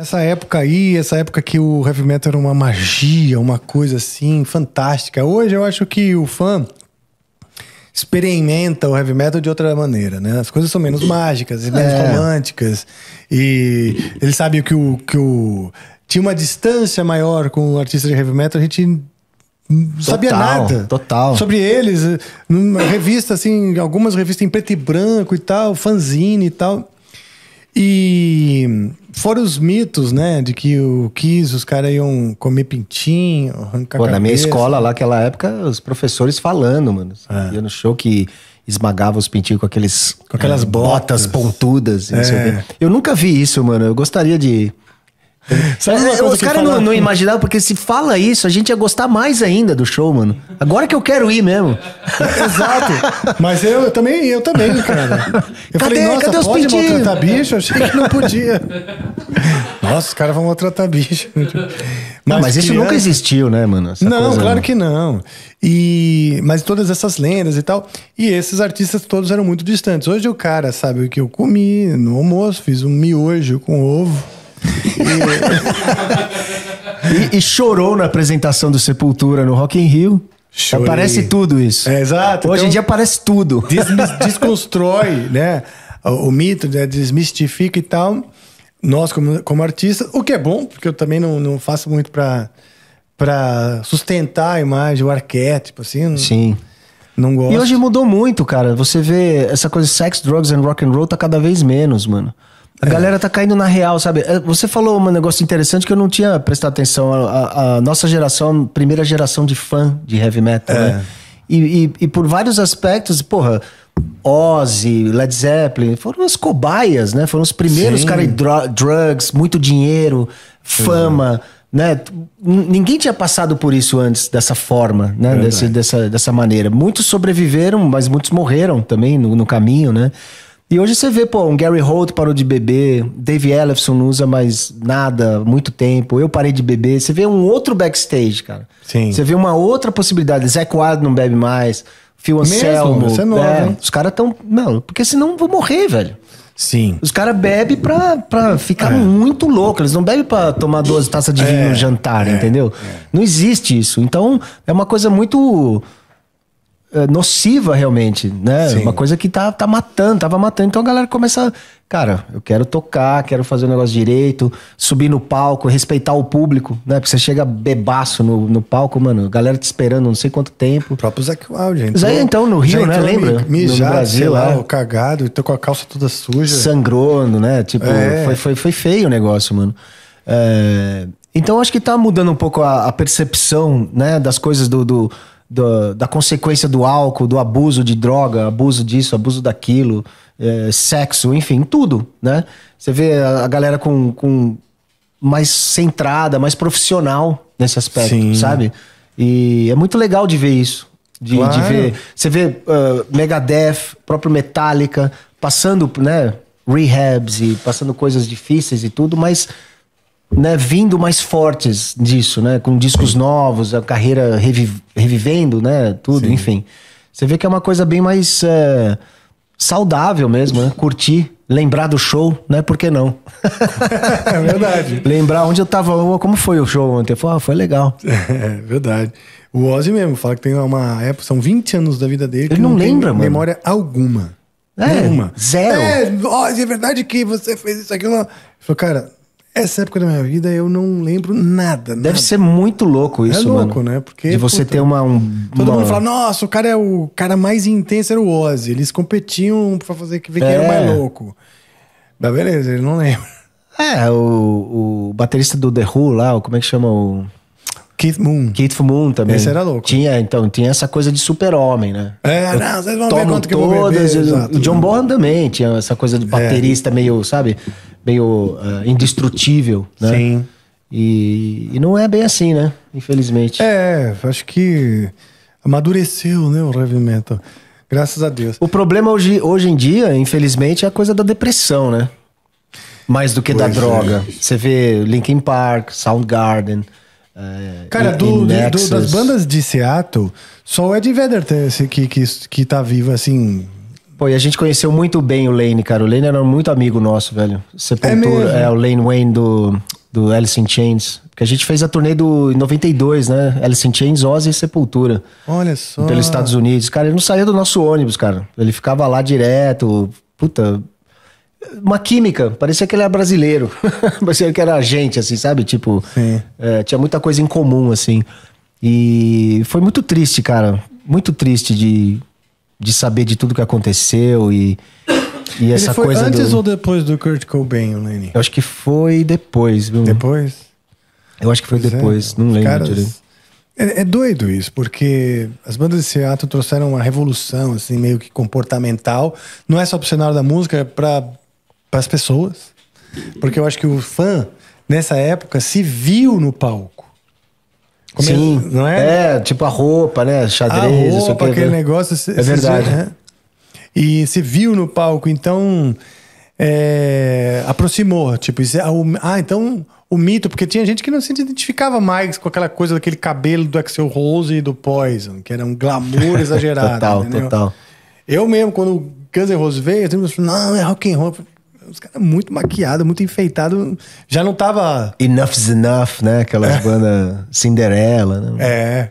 Essa época aí, essa época que o heavy metal era uma magia, uma coisa assim fantástica. Hoje eu acho que o fã experimenta o heavy metal de outra maneira, né? As coisas são menos mágicas, é. menos é. românticas. E ele sabe que o que o tinha uma distância maior com o artista de heavy metal, a gente não sabia nada. Total. Sobre eles, numa revista assim, algumas revistas em preto e branco e tal, fanzine e tal. E fora os mitos, né, de que o quis, os caras iam comer pintinho, arrancar Pô, cabeça. na minha escola lá, naquela época, os professores falando, mano. É. Ia no show que esmagava os pintinhos com aqueles... Com aquelas é, botas. botas pontudas. É. Eu nunca vi isso, mano. Eu gostaria de... É, os caras não, não imaginavam, porque se fala isso, a gente ia gostar mais ainda do show, mano. Agora que eu quero ir mesmo. Exato. Mas eu, eu também, eu também, cara. Eu cadê, falei, nossa, cadê os pode pintinhos? maltratar bicho? Eu achei que não podia. Nossa, os caras vão maltratar bicho. Mas, não, mas isso nunca existiu, né, mano? Essa não, coisa, claro né? que não. E, mas todas essas lendas e tal. E esses artistas todos eram muito distantes. Hoje o cara sabe o que eu comi no almoço, fiz um miojo com ovo. E, e, chorou na apresentação do Sepultura no Rock in Rio. Chorei. Aparece tudo isso. É, exato. Hoje então, em dia aparece tudo. Des, desconstrói, né? O, o mito, né? desmistifica e tal. Nós, como, como artistas, o que é bom, porque eu também não, não faço muito para para sustentar a imagem, o arquétipo, assim. Sim. Não gosto. E hoje mudou muito, cara. Você vê essa coisa sex, drugs and rock and roll tá cada vez menos, mano. A é. galera tá caindo na real, sabe? É, você falou um negócio interessante que eu não tinha prestado atenção. A, a nossa geração, primeira geração de fã de heavy metal, é. né? E, e, e, por vários aspectos, porra, Ozzy, Led Zeppelin, foram as cobaias, né? Foram os primeiros caras dr drugs, muito dinheiro, fama, né? Ninguém tinha passado por isso antes, dessa forma, né? Desse, dessa, dessa maneira. Muitos sobreviveram, mas muitos morreram também no, no caminho, né? E hoje você vê, pô, um Gary Holt parou de beber, Dave Ellison não usa mais nada, muito tempo, eu parei de beber. Você vê um outro backstage, cara. Sim. Você vê uma outra possibilidade. Zac Ward não bebe mais, Phil Anselmo. Mesmo? Você é novo, né? Os caras tão... Não, porque senão eu vou morrer, velho. Sim. Os caras bebem pra, pra ficar é. muito louco. Eles não bebem pra tomar duas taças de vinho é. no jantar, é. entendeu? É. Não existe isso. Então, é uma coisa muito eh, nociva realmente, né? Sim. Uma coisa que tá, tá matando, tava matando. Então a galera começa, cara, eu quero tocar, quero fazer o negócio direito, subir no palco, respeitar o público, né? Porque você chega bebaço no, no palco, mano, a galera te esperando não sei quanto tempo. O próprio Zac Wild, gente Zé, então, no Rio, né? Lembra? Mijado, no Brasil, sei lá, é. cagado, tô então com a calça toda suja. Sangrando, né? Tipo, é. foi, foi, foi feio o negócio, mano. É... Então acho que tá mudando um pouco a, a percepção, né, das coisas do, do do, da consequência do álcool, do abuso de droga, abuso disso, abuso daquilo, é, sexo, enfim, tudo, né? Você vê a, a galera com, com mais centrada, mais profissional nesse aspecto, Sim. sabe? E é muito legal de ver isso. De, claro. de ver. Você vê uh, Megadeth, próprio Metallica, passando, né? Rehabs e passando coisas difíceis e tudo, mas né, vindo mais fortes disso, né? Com discos Sim. novos, a carreira reviv revivendo, né? Tudo, Sim. enfim. Você vê que é uma coisa bem mais é, saudável mesmo, né? Curtir, lembrar do show, né? Por que não? é verdade. lembrar onde eu tava, como foi o show ontem. Falei, ah, foi legal. É verdade. O Ozzy mesmo fala que tem uma época, são 20 anos da vida dele. Ele não, não lembra, mano. memória alguma. É, nenhuma. zero. É, Ozzy, é verdade que você fez isso aqui. Ele falou, cara essa época da minha vida eu não lembro nada. Deve ser muito louco é isso, mano. É louco, mano. né? Porque, de você puta, ter uma. Um, todo uma... mundo fala, nossa, o cara é o cara mais intenso era o Ozzy. Eles competiam pra fazer ver quem é. era o mais é. louco. Mas beleza, ele não lembra. É, o, o baterista do The Who lá, como é que chama o. Keith Moon. Keith Moon também. Esse era louco. Tinha, então, tinha essa coisa de super-homem, né? É, eu não, vocês vão ver quanto todas, que eu vou beber. Exato, o John Bonham também tinha essa coisa de é. baterista é. meio, sabe? meio uh, indestrutível, né? Sim. E, e, não é bem assim, né? Infelizmente. É, acho que amadureceu, né, o heavy metal. Graças a Deus. O problema hoje, hoje em dia, infelizmente, é a coisa da depressão, né? Mais do que pois da é. droga. É. Você vê Linkin Park, Soundgarden. Eh, Cara, do, do, das bandas de Seattle, só o Ed Vedder que, que, que tá vivo, assim, Pô, e a gente conheceu muito bem o Lane, cara. O Lane era muito amigo nosso, velho. Sepultura, é, é o Lane Wayne do, do Alice in Chains. Porque a gente fez a turnê do em 92, né? Alice in Chains, Ozzy e Sepultura. Olha só. Pelos Estados Unidos. Cara, ele não saía do nosso ônibus, cara. Ele ficava lá direto. Puta. Uma química, parecia que ele era brasileiro. parecia que era a gente, assim, sabe? Tipo, é, tinha muita coisa em comum, assim. E foi muito triste, cara. Muito triste de de saber de tudo que aconteceu e, e essa foi coisa. Antes do... ou depois do Kurt Cobain, Lenny? Eu acho que foi depois, viu? Depois? Eu acho que foi pois é, depois, é. não Os lembro caras... direito. É, é, doido isso, porque as bandas de Seattle trouxeram uma revolução, assim, meio que comportamental. Não é só pro cenário da música, é pra, pras pessoas. Porque eu acho que o fã, nessa época, se viu no palco. Como Sim. Não é? É, tipo a roupa, né? Xadrez, a roupa, aquele né? negócio. é verdade. né? E se viu no palco, então. É, aproximou, tipo, isso é, ah, então o mito, porque tinha gente que não se identificava mais com aquela coisa daquele cabelo do Axel Rose e do Poison, que era um glamour exagerado. total, entendeu? total. Eu mesmo, quando o Guns N' Roses veio, eu falei, não, é rock and roll. Os caras muito maquiados, muito enfeitados. Já não tava. Enough's Enough, né? Aquelas é. bandas Cinderela, né? É.